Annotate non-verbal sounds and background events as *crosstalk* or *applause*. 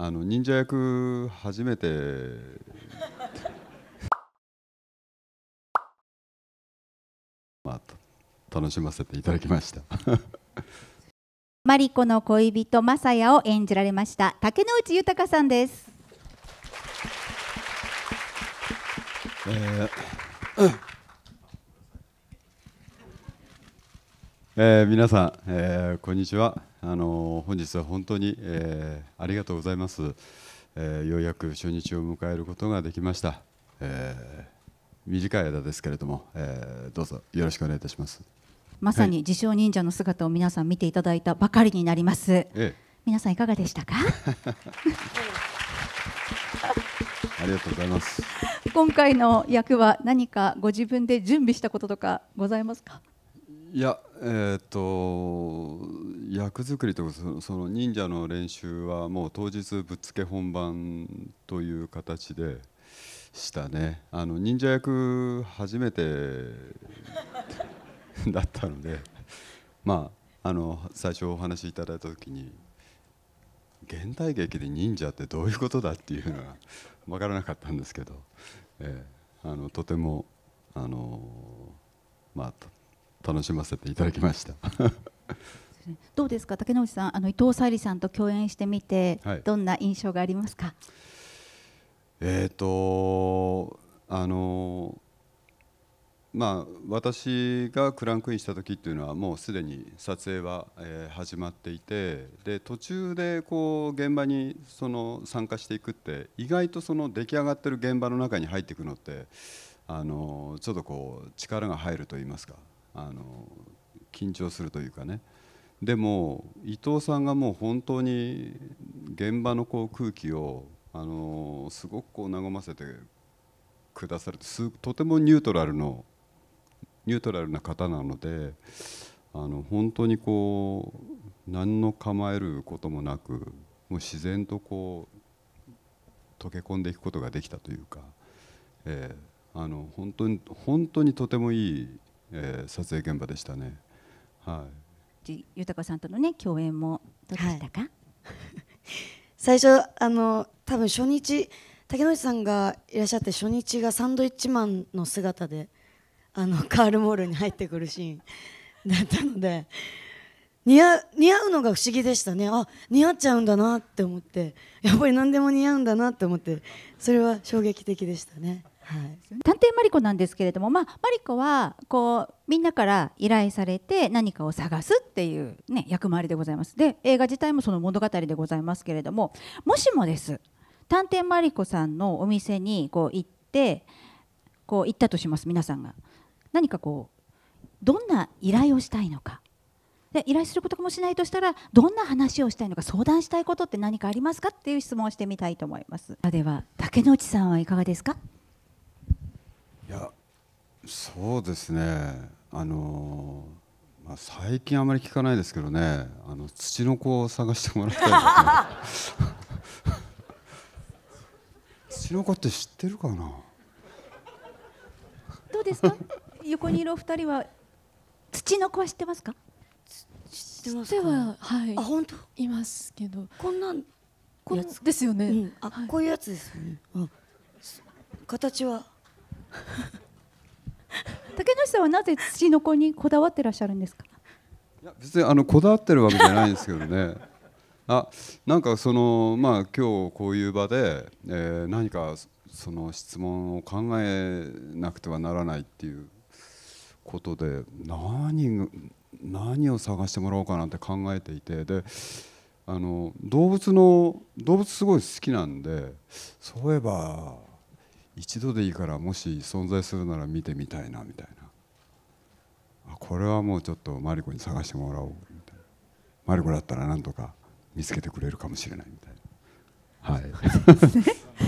あの忍者役初めて *laughs* まあ楽しませていただきました *laughs* マリコの恋人マサヤを演じられました竹野内豊さんです。えーえー、皆さん、えー、こんにちは。あのー、本日は本当に、えありがとうございます、えようやく初日を迎えることができました。え短い間ですけれども、えどうぞよろしくお願いいたします。まさに自称忍者の姿を皆さん見ていただいたばかりになります。はい、皆さんいかがでしたか？*laughs* ありがとうございます。今回の役は何かご自分で準備したこととかございますか？いやえーと、と役作りとかその忍者の練習はもう当日ぶっつけ本番という形でしたねあの忍者役初めてだったのでまああの最初お話しいただいた時に現代劇で忍者ってどういうことだっていうのは分からなかったんですけど、えー、あのとてもあのまあ楽しませていただきました *laughs* どうですか竹之内さんあの伊藤沙莉さんと共演してみて、はい、どんな印象がありますかえっ、ー、とあのまあ、私がクランクインした時っていうのはもうすでに撮影は、え始まっていてで途中でこう現場にその参加していくって意外とその出来上がってる現場の中に入っていくのってあのちょっとこう力が入ると言いますかあの緊張するというかねでも伊藤さんがもう本当に現場のこう空気をあのすごくこう和ませてくださるとてもニュートラルのニュートラルな方なのであの本当にこう何の構えることもなくもう自然とこう溶け込んでいくことができたというか、えー、あの本当に本当にとてもいいえー、撮影現場でしたね。はい。豊さんとのね共演もどうでしたか？はい、*laughs* 最初あの多分初日竹野内さんがいらっしゃって初日がサンドイッチマンの姿であのカールモールに入ってくるシーンだったので似合似合うのが不思議でしたねあ似合っちゃうんだなって思ってやっぱり何でも似合うんだなって思ってそれは衝撃的でしたね。はい、探偵マリコなんですけれども、まあ、マリコはこうみんなから依頼されて何かを探すっていう、ね、役回りでございますで映画自体もその物語でございますけれどももしもです探偵マリコさんのお店にこう行ってこう行ったとします皆さんが何かこうどんな依頼をしたいのかで依頼することもしないとしたらどんな話をしたいのか相談したいことって何かありますかっていう質問をしてみたいと思いますでは竹内さんはいかがですかいやそうですねあのまあ、最近あまり聞かないですけどねあの土の子を探してもらいたいでね土の子って知ってるかなどうですか横にいるお二人は土の子は知ってますか知ってますははいあ本当いますけどこんなんこんですよね、うん、あ、はい、こういうやつですよね、うん、形は *laughs* 竹之さんはなぜ土の子にこだわってらっしゃるんですかいや別にあのこだわってるわけじゃないんですけどねあなんかそのまあ今日こういう場で、えー、何かその質問を考えなくてはならないっていうことで何何を探してもらおうかなって考えていてであの動物の動物すごい好きなんでそういえば一度でいいからもし存在するなら見てみたいなみたいなこれはもうちょっとマリコに探してもらおうみたいなマリコだったらなんとか見つけてくれるかもしれないみたいなはい *laughs*